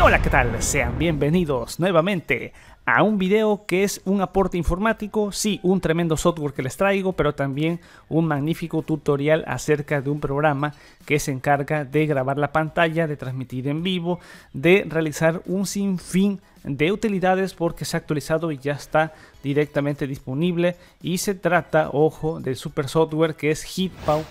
hola, ¿qué tal? Sean bienvenidos nuevamente a un video que es un aporte informático, sí, un tremendo software que les traigo, pero también un magnífico tutorial acerca de un programa que se encarga de grabar la pantalla, de transmitir en vivo, de realizar un sinfín de utilidades porque se ha actualizado y ya está directamente disponible y se trata, ojo, del super software que es HitPow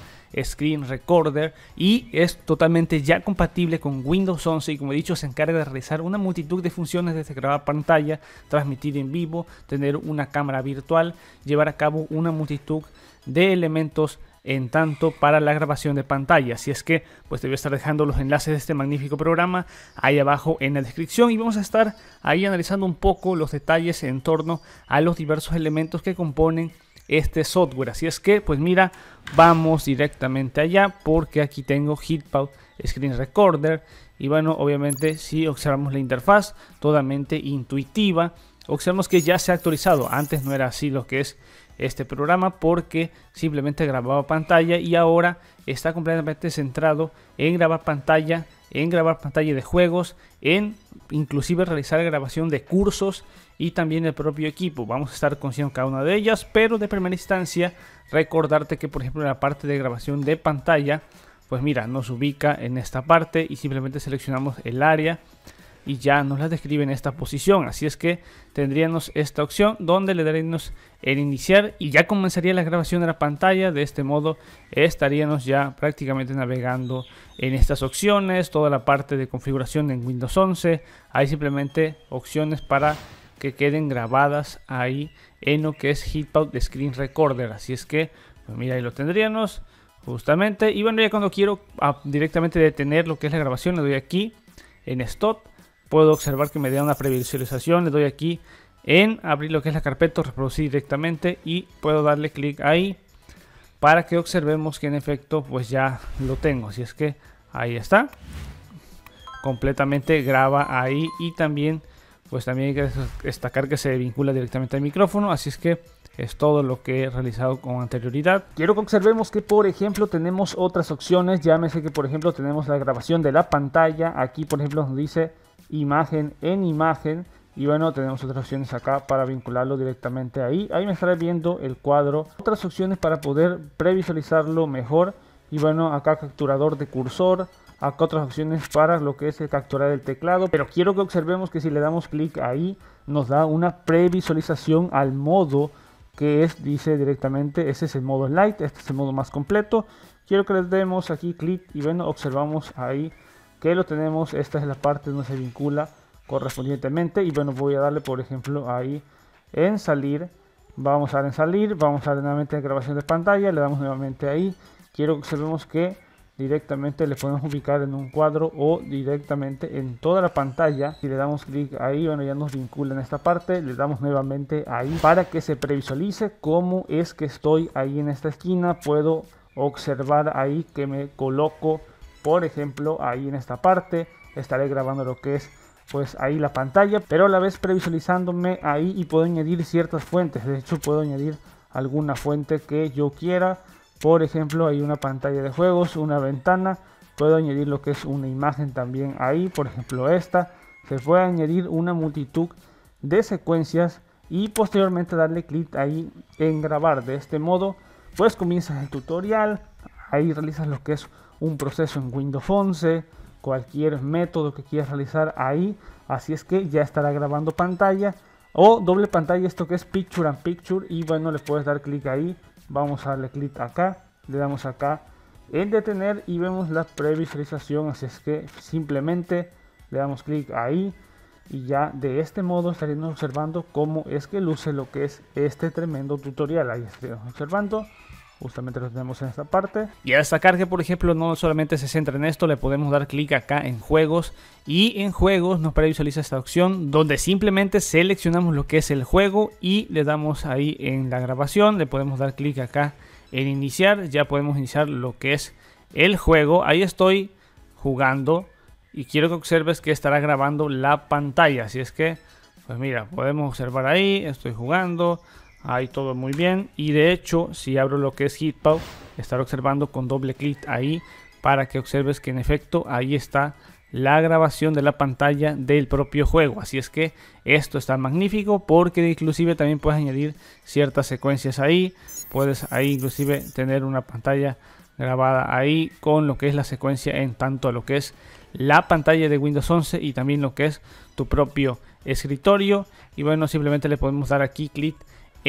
Screen Recorder y es totalmente ya compatible con Windows 11 y como he dicho se encarga de realizar una multitud de funciones desde grabar pantalla, transmitir en vivo, tener una cámara virtual, llevar a cabo una multitud de elementos en tanto para la grabación de pantalla. Así es que pues te voy a estar dejando los enlaces de este magnífico programa ahí abajo en la descripción y vamos a estar ahí analizando un poco los detalles en torno a los diversos elementos que componen este software. Así es que, pues mira, vamos directamente allá porque aquí tengo Hitpout Screen Recorder. Y bueno, obviamente si observamos la interfaz, totalmente intuitiva. Observamos que ya se ha actualizado. Antes no era así lo que es este programa porque simplemente grababa pantalla y ahora está completamente centrado en grabar pantalla en grabar pantalla de juegos, en inclusive realizar grabación de cursos y también el propio equipo. Vamos a estar consiguiendo cada una de ellas, pero de primera instancia recordarte que por ejemplo la parte de grabación de pantalla, pues mira, nos ubica en esta parte y simplemente seleccionamos el área y ya nos las describe en esta posición. Así es que tendríamos esta opción donde le daremos el iniciar y ya comenzaría la grabación de la pantalla. De este modo estaríamos ya prácticamente navegando en estas opciones, toda la parte de configuración en Windows 11. Hay simplemente opciones para que queden grabadas ahí en lo que es Hitpout de Screen Recorder. Así es que, pues mira, ahí lo tendríamos justamente. Y bueno, ya cuando quiero ah, directamente detener lo que es la grabación, le doy aquí en Stop puedo observar que me da una previsualización, le doy aquí en abrir lo que es la carpeta, reproducir directamente y puedo darle clic ahí para que observemos que en efecto pues ya lo tengo, Así es que ahí está completamente graba ahí y también pues también hay que destacar que se vincula directamente al micrófono así es que es todo lo que he realizado con anterioridad. Quiero que observemos que por ejemplo tenemos otras opciones, llámese que por ejemplo tenemos la grabación de la pantalla, aquí por ejemplo nos dice imagen en imagen. Y bueno, tenemos otras opciones acá para vincularlo directamente ahí. Ahí me estaré viendo el cuadro. Otras opciones para poder previsualizarlo mejor. Y bueno, acá capturador de cursor. Acá otras opciones para lo que es el capturar el teclado. Pero quiero que observemos que si le damos clic ahí, nos da una previsualización al modo que es, dice directamente, ese es el modo light, este es el modo más completo. Quiero que le demos aquí clic y bueno, observamos ahí que lo tenemos, esta es la parte donde se vincula correspondientemente y bueno voy a darle por ejemplo ahí en salir vamos a dar en salir, vamos a dar nuevamente en grabación de pantalla, le damos nuevamente ahí quiero que observemos que directamente le podemos ubicar en un cuadro o directamente en toda la pantalla si le damos clic ahí bueno ya nos vincula en esta parte le damos nuevamente ahí para que se previsualice cómo es que estoy ahí en esta esquina puedo observar ahí que me coloco por ejemplo ahí en esta parte estaré grabando lo que es pues ahí la pantalla pero a la vez previsualizándome ahí y puedo añadir ciertas fuentes de hecho puedo añadir alguna fuente que yo quiera por ejemplo hay una pantalla de juegos una ventana puedo añadir lo que es una imagen también ahí por ejemplo esta se puede añadir una multitud de secuencias y posteriormente darle clic ahí en grabar de este modo pues comienzas el tutorial ahí realizas lo que es un proceso en Windows 11, cualquier método que quieras realizar ahí. Así es que ya estará grabando pantalla o doble pantalla, esto que es Picture and Picture. Y bueno, le puedes dar clic ahí. Vamos a darle clic acá, le damos acá en detener y vemos la previsualización. Así es que simplemente le damos clic ahí y ya de este modo estaremos observando cómo es que luce lo que es este tremendo tutorial. Ahí estaremos observando justamente lo tenemos en esta parte. Y a sacar que por ejemplo no solamente se centra en esto, le podemos dar clic acá en juegos y en juegos nos previsualiza esta opción donde simplemente seleccionamos lo que es el juego y le damos ahí en la grabación, le podemos dar clic acá en iniciar, ya podemos iniciar lo que es el juego, ahí estoy jugando y quiero que observes que estará grabando la pantalla, así es que pues mira, podemos observar ahí, estoy jugando, Ahí todo muy bien. Y de hecho, si abro lo que es Hitpaw estaré observando con doble clic ahí para que observes que en efecto ahí está la grabación de la pantalla del propio juego. Así es que esto está magnífico porque inclusive también puedes añadir ciertas secuencias ahí. Puedes ahí inclusive tener una pantalla grabada ahí con lo que es la secuencia en tanto a lo que es la pantalla de Windows 11 y también lo que es tu propio escritorio. Y bueno, simplemente le podemos dar aquí clic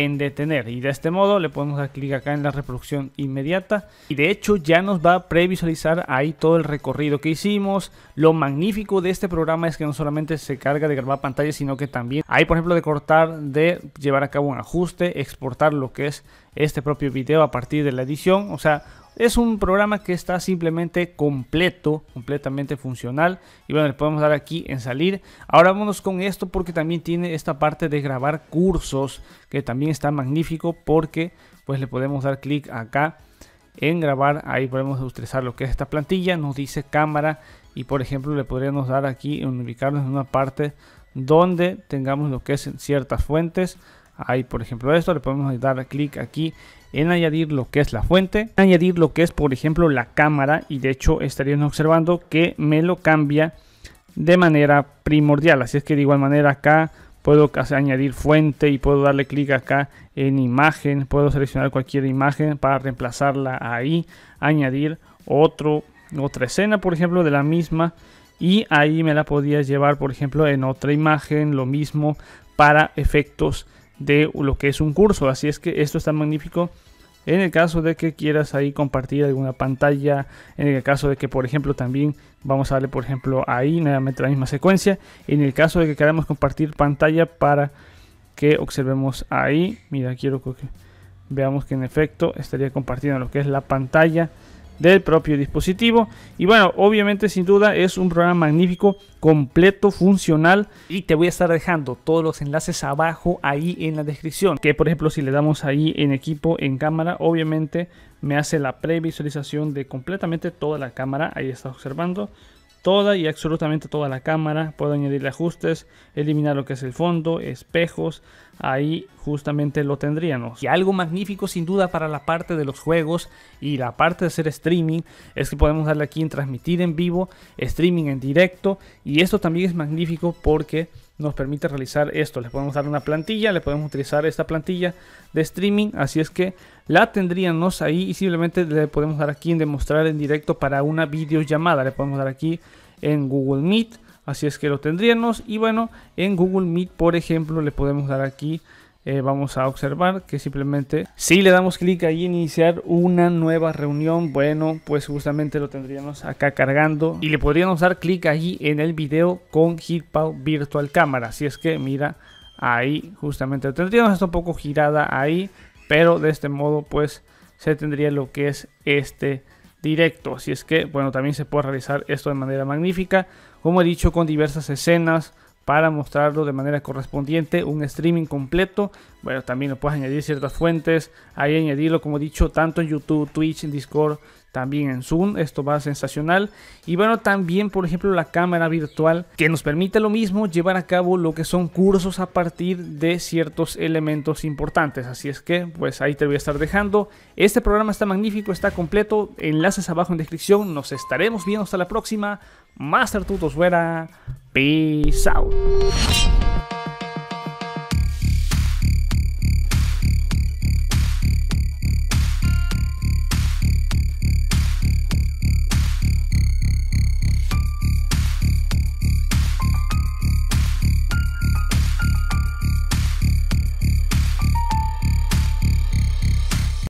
en detener y de este modo le podemos dar clic acá en la reproducción inmediata y de hecho ya nos va a previsualizar ahí todo el recorrido que hicimos lo magnífico de este programa es que no solamente se carga de grabar pantalla sino que también hay por ejemplo de cortar de llevar a cabo un ajuste exportar lo que es este propio video a partir de la edición o sea es un programa que está simplemente completo, completamente funcional. Y bueno, le podemos dar aquí en salir. Ahora vámonos con esto porque también tiene esta parte de grabar cursos, que también está magnífico porque pues le podemos dar clic acá en grabar. Ahí podemos utilizar lo que es esta plantilla. Nos dice cámara y por ejemplo le podríamos dar aquí, en ubicarnos en una parte donde tengamos lo que es ciertas fuentes Ahí, por ejemplo esto, le podemos dar clic aquí en añadir lo que es la fuente, añadir lo que es por ejemplo la cámara y de hecho estarían observando que me lo cambia de manera primordial, así es que de igual manera acá puedo añadir fuente y puedo darle clic acá en imagen, puedo seleccionar cualquier imagen para reemplazarla ahí, añadir otro, otra escena por ejemplo de la misma y ahí me la podía llevar por ejemplo en otra imagen, lo mismo para efectos de lo que es un curso. Así es que esto está magnífico. En el caso de que quieras ahí compartir alguna pantalla, en el caso de que por ejemplo también vamos a darle por ejemplo ahí nuevamente la misma secuencia, en el caso de que queramos compartir pantalla para que observemos ahí, mira quiero que veamos que en efecto estaría compartiendo lo que es la pantalla del propio dispositivo. Y bueno, obviamente sin duda es un programa magnífico, completo, funcional. Y te voy a estar dejando todos los enlaces abajo ahí en la descripción. Que por ejemplo si le damos ahí en equipo, en cámara, obviamente me hace la previsualización de completamente toda la cámara. Ahí está observando. Toda y absolutamente toda la cámara. Puedo añadirle ajustes, eliminar lo que es el fondo, espejos, ahí justamente lo tendríamos. Y algo magnífico sin duda para la parte de los juegos y la parte de hacer streaming es que podemos darle aquí en transmitir en vivo, streaming en directo y esto también es magnífico porque nos permite realizar esto. Le podemos dar una plantilla, le podemos utilizar esta plantilla de streaming, así es que la tendríamos ahí y simplemente le podemos dar aquí en demostrar en directo para una videollamada. Le podemos dar aquí en Google Meet Así es que lo tendríamos. Y bueno, en Google Meet, por ejemplo, le podemos dar aquí. Eh, vamos a observar que simplemente si le damos clic ahí iniciar una nueva reunión bueno pues justamente lo tendríamos acá cargando y le podríamos dar clic ahí en el video con HitPow Virtual Cámara. si es que mira ahí justamente lo tendríamos está un poco girada ahí pero de este modo pues se tendría lo que es este directo así es que bueno también se puede realizar esto de manera magnífica como he dicho, con diversas escenas, para mostrarlo de manera correspondiente, un streaming completo. Bueno, también lo puedes añadir ciertas fuentes, ahí añadirlo como he dicho tanto en YouTube, Twitch, en Discord, también en Zoom, esto va sensacional. Y bueno, también por ejemplo la cámara virtual que nos permite lo mismo llevar a cabo lo que son cursos a partir de ciertos elementos importantes. Así es que pues ahí te voy a estar dejando. Este programa está magnífico, está completo, enlaces abajo en descripción. Nos estaremos viendo hasta la próxima. Master Tutos fuera. Peace out.